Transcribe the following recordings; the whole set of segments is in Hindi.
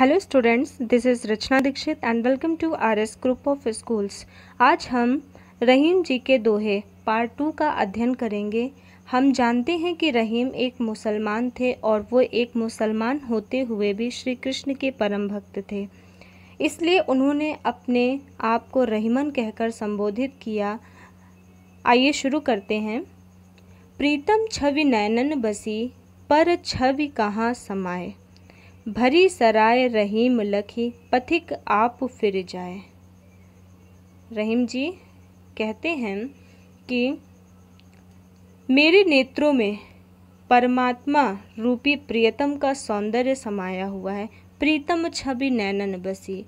hello students this is Rachna Dixit and welcome to R S group of schools आज हम रहीम जी के दोहे पार्ट टू का अध्ययन करेंगे हम जानते हैं कि रहीम एक मुसलमान थे और वो एक मुसलमान होते हुए भी श्री कृष्ण के परम भक्त थे इसलिए उन्होंने अपने आप को रहीमन कहकर संबोधित किया आइए शुरू करते हैं प्रीतम छवि नयनन बसी पर छवि कहाँ समाये भरी सराय रहीम लखी पथिक आप फिर जाए रहीम जी कहते हैं कि मेरे नेत्रों में परमात्मा रूपी प्रियतम का सौंदर्य समाया हुआ है प्रीतम छवि नैनन बसी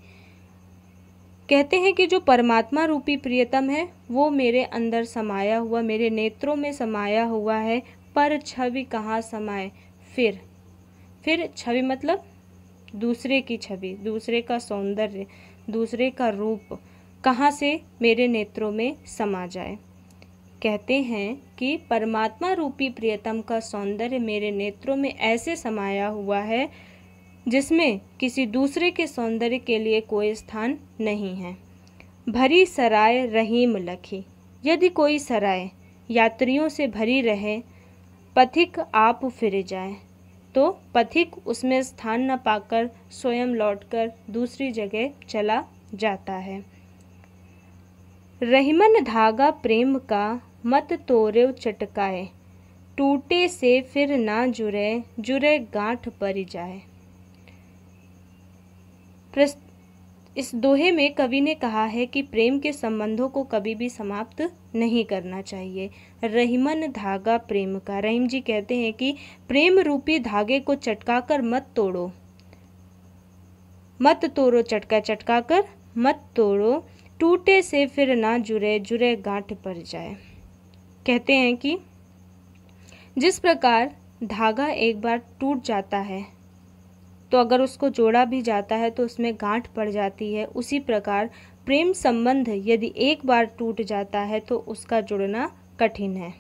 कहते हैं कि जो परमात्मा रूपी प्रियतम है वो मेरे अंदर समाया हुआ मेरे नेत्रों में समाया हुआ है पर छवि कहाँ समाये फिर फिर छवि मतलब दूसरे की छवि दूसरे का सौंदर्य दूसरे का रूप कहाँ से मेरे नेत्रों में समा जाए कहते हैं कि परमात्मा रूपी प्रियतम का सौंदर्य मेरे नेत्रों में ऐसे समाया हुआ है जिसमें किसी दूसरे के सौंदर्य के लिए कोई स्थान नहीं है भरी सराय रहीम लखी यदि कोई सराय यात्रियों से भरी रहे पथिक आप फिर जाए तो पथिक उसमें स्थान न पाकर स्वयं लौटकर दूसरी जगह चला जाता है रहीमन धागा प्रेम का मत तोरे चटकाए टूटे से फिर ना जुरे जुरे गांठ पर जाए इस दोहे में कवि ने कहा है कि प्रेम के संबंधों को कभी भी समाप्त नहीं करना चाहिए रहीमन धागा प्रेम का रहीम जी कहते हैं कि प्रेम रूपी धागे को चटका कर मत तोड़ो मत तोड़ो चटका चटका कर मत तोड़ो टूटे से फिर ना जुड़े जुड़े गांठ पर जाए कहते हैं कि जिस प्रकार धागा एक बार टूट जाता है तो अगर उसको जोड़ा भी जाता है तो उसमें गांठ पड़ जाती है उसी प्रकार प्रेम संबंध यदि एक बार टूट जाता है तो उसका जुड़ना कठिन है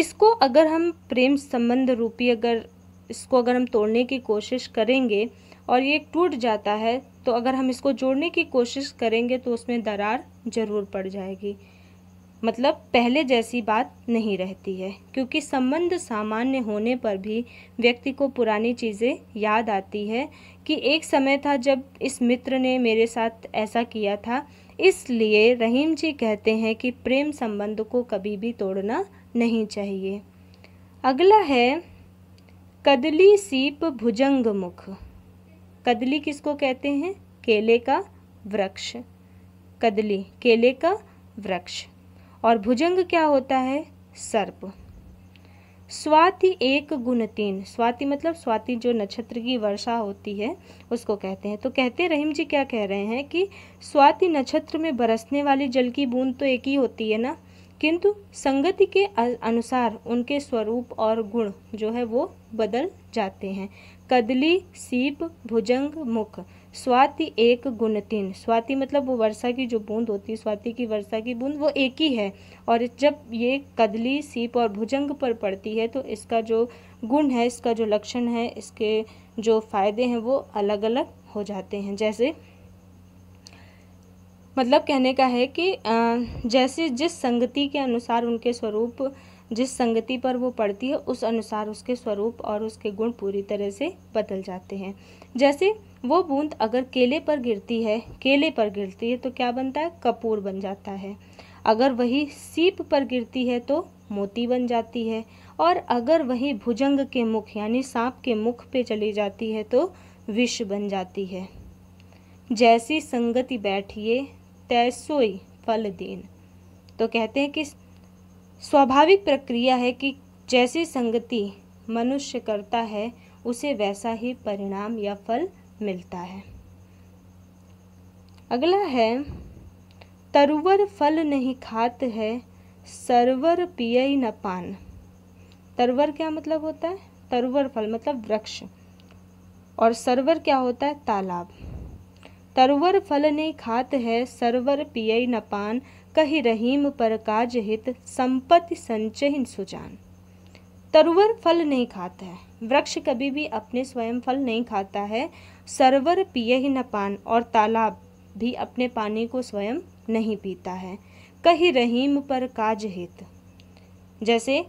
इसको अगर हम प्रेम संबंध रूपी अगर इसको अगर हम तोड़ने की कोशिश करेंगे और ये टूट जाता है तो अगर हम इसको जोड़ने की कोशिश करेंगे तो उसमें दरार ज़रूर पड़ जाएगी मतलब पहले जैसी बात नहीं रहती है क्योंकि संबंध सामान्य होने पर भी व्यक्ति को पुरानी चीज़ें याद आती है कि एक समय था जब इस मित्र ने मेरे साथ ऐसा किया था इसलिए रहीम जी कहते हैं कि प्रेम संबंध को कभी भी तोड़ना नहीं चाहिए अगला है कदली सीप भुजंग मुख कदली किसको कहते हैं केले का वृक्ष कदली केले का वृक्ष और भुजंग क्या होता है सर्प स्वाति एक गुण तीन स्वाति मतलब स्वाति जो नक्षत्र की वर्षा होती है उसको कहते हैं तो कहते रहीम जी क्या कह रहे हैं कि स्वाति नक्षत्र में बरसने वाली जल की बूंद तो एक ही होती है ना किंतु संगति के अनुसार उनके स्वरूप और गुण जो है वो बदल जाते हैं कदली सीप भुजंग मुख स्वाति एक गुण तीन स्वाति मतलब वो वर्षा की जो बूंद होती है स्वाति की वर्षा की बूंद वो एक ही है और जब ये कदली सीप और भुजंग पर पड़ती है तो इसका जो गुण है इसका जो लक्षण है इसके जो फायदे हैं वो अलग अलग हो जाते हैं जैसे मतलब कहने का है कि जैसे जिस संगति के अनुसार उनके स्वरूप जिस संगति पर वो पड़ती है उस अनुसार उसके स्वरूप और उसके गुण पूरी तरह से बदल जाते हैं जैसे वो बूंद अगर केले पर गिरती है केले पर गिरती है तो क्या बनता है कपूर बन जाता है अगर वही सीप पर गिरती है तो मोती बन जाती है और अगर वही भुजंग के मुख यानी सांप के मुख पे चली जाती है तो विष बन जाती है जैसी संगति बैठिए तैसोई फल देन तो कहते हैं कि स्वाभाविक प्रक्रिया है कि जैसी संगति मनुष्य करता है उसे वैसा ही परिणाम या फल मिलता है अगला है तरुवर फल नहीं खात है सरवर पिय न पान तरवर क्या मतलब होता है तरुवर फल मतलब वृक्ष और सरवर क्या होता है तालाब तरवर फल नहीं खात है सरवर पिय न पान कही रहीम पर काज हित संपत्ति संचयन सुजान तरुवर फल नहीं खाता है वृक्ष कभी भी अपने स्वयं फल नहीं खाता है सरवर पिए ही न पान और तालाब भी अपने पानी को स्वयं नहीं पीता है कही रहीम पर काज हित जैसे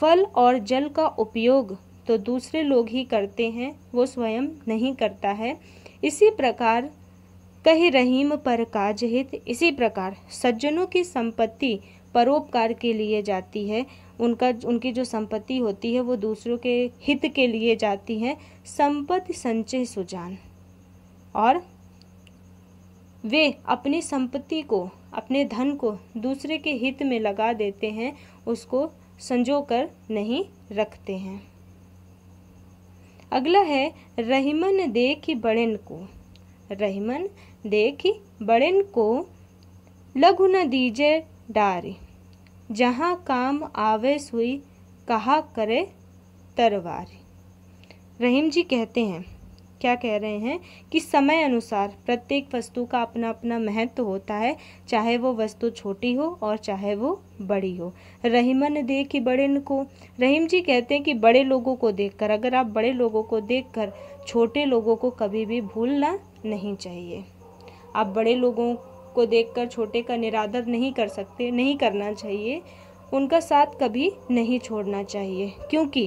फल और जल का उपयोग तो दूसरे लोग ही करते हैं वो स्वयं नहीं करता है इसी प्रकार कही रहीम पर काज हित इसी प्रकार सज्जनों की संपत्ति परोपकार के लिए जाती है उनका उनकी जो संपत्ति होती है वो दूसरों के हित के लिए जाती है संपत्ति संचय सुजान और वे अपनी संपत्ति को अपने धन को दूसरे के हित में लगा देते हैं उसको संजो कर नहीं रखते हैं अगला है रहीमन देख बड़ेन को रहीमन देख बड़ेन को लघु न दीजे डारी जहाँ काम आवे सुई कहा करे तरवार रहीम जी कहते हैं क्या कह रहे हैं कि समय अनुसार प्रत्येक वस्तु का अपना अपना महत्व होता है चाहे वो वस्तु छोटी हो और चाहे वो बड़ी हो रहीमन देखी बड़े को रहीम जी कहते हैं कि बड़े लोगों को देखकर अगर आप बड़े लोगों को देखकर छोटे लोगों को कभी भी भूलना नहीं चाहिए आप बड़े लोगों को देखकर छोटे का निरादर नहीं कर सकते नहीं करना चाहिए उनका साथ कभी नहीं छोड़ना चाहिए क्योंकि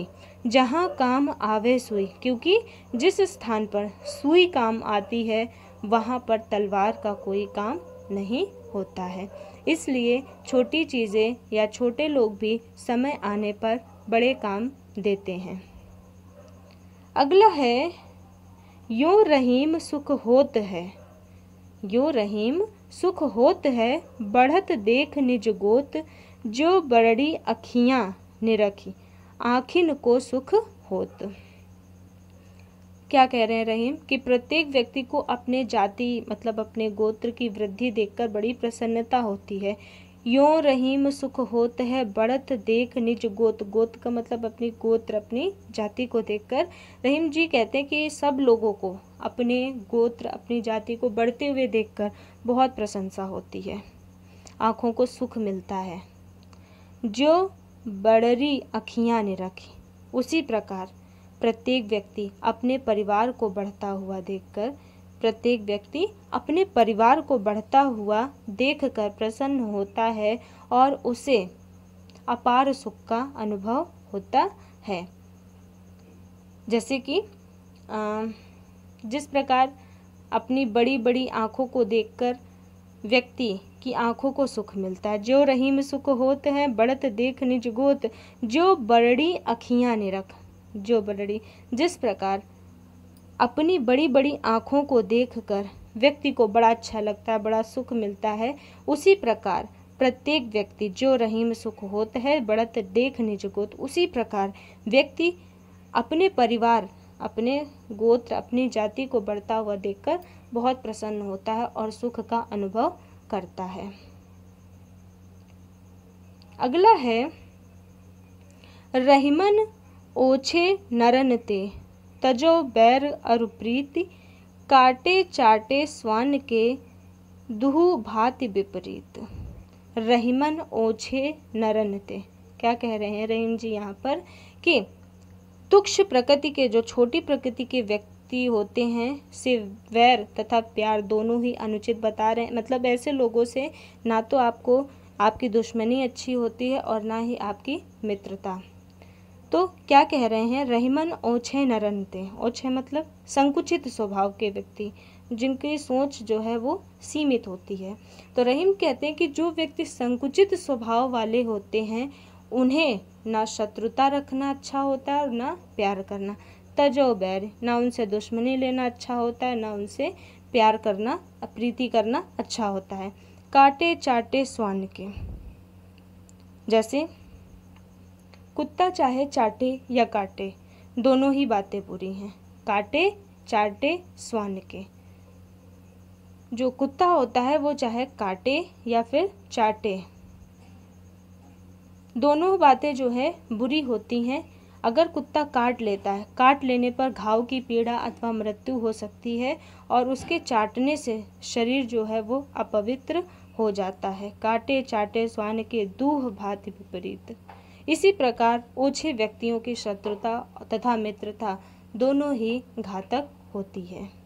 जहाँ काम आवे सुई क्योंकि जिस स्थान पर सुई काम आती है वहाँ पर तलवार का कोई काम नहीं होता है इसलिए छोटी चीज़ें या छोटे लोग भी समय आने पर बड़े काम देते हैं अगला है यो रहीम सुख होत है यो रहीम सुख होत है बढ़त देख निज गोत जो बड़ी अखियाँ निरखी आखिन को सुख होत क्या कह रहे हैं रहीम कि प्रत्येक व्यक्ति को अपने जाति मतलब अपने गोत्र की वृद्धि देखकर बड़ी प्रसन्नता होती है यों रहीम सुख होत है बढ़त देख निज गोत गोत का मतलब अपनी गोत्र अपनी जाति को देखकर रहीम जी कहते हैं कि सब लोगों को अपने गोत्र अपनी जाति को बढ़ते हुए देखकर बहुत प्रशंसा होती है आँखों को सुख मिलता है जो बड़री अखियाँ ने रखी उसी प्रकार प्रत्येक व्यक्ति अपने परिवार को बढ़ता हुआ देखकर प्रत्येक व्यक्ति अपने परिवार को बढ़ता हुआ देखकर प्रसन्न होता है और उसे अपार सुख का अनुभव होता है जैसे कि जिस प्रकार अपनी बड़ी बड़ी आँखों को देखकर व्यक्ति की आँखों को सुख मिलता है जो रहीम सुख होते हैं बढ़त देख निज गोत जो बरड़ी अखियाँ निरख जो बरड़ी जिस प्रकार अपनी बड़ी बड़ी आँखों को देखकर व्यक्ति को बड़ा अच्छा लगता है बड़ा सुख मिलता है उसी प्रकार प्रत्येक व्यक्ति जो रहीम सुख होता है बढ़त देख निज गोत उसी प्रकार व्यक्ति अपने परिवार अपने गोत्र अपनी जाति को बढ़ता हुआ देखकर बहुत प्रसन्न होता है और सुख का अनुभव करता है अगला है रहीमन ओछे नरन ते तजो बैर अरुप्रीति काटे चाटे स्वान के दुहु भाति विपरीत रहीमन ओछे नरन ते क्या कह रहे हैं रहीम जी यहाँ पर कि तुक्ष प्रकृति के जो छोटी प्रकृति के व्यक्ति होते हैं से वैर तथा प्यार दोनों ही अनुचित बता रहे हैं मतलब ऐसे लोगों से ना तो आपको आपकी दुश्मनी अच्छी होती है और ना ही आपकी मित्रता तो क्या कह रहे हैं रहीमन ओछे नरनते ओछे मतलब संकुचित स्वभाव के व्यक्ति जिनकी सोच जो है वो सीमित होती है तो रहीम कहते हैं कि जो व्यक्ति संकुचित स्वभाव वाले होते हैं उन्हें ना शत्रुता रखना अच्छा होता है और ना प्यार करना तजो बैर ना उनसे दुश्मनी लेना अच्छा होता है ना उनसे प्यार करना प्रीति करना अच्छा होता है काटे चाटे स्वान के जैसे कुत्ता चाहे चाटे या काटे दोनों ही बातें बुरी हैं काटे चाटे स्वान के जो कुत्ता होता है वो चाहे काटे या फिर चाटे दोनों बातें जो है बुरी होती हैं अगर कुत्ता काट लेता है काट लेने पर घाव की पीड़ा अथवा मृत्यु हो सकती है और उसके चाटने से शरीर जो है वो अपवित्र हो जाता है काटे चाटे स्वान के दूह भाति विपरीत इसी प्रकार ओछे व्यक्तियों की शत्रुता तथा मित्रता दोनों ही घातक होती है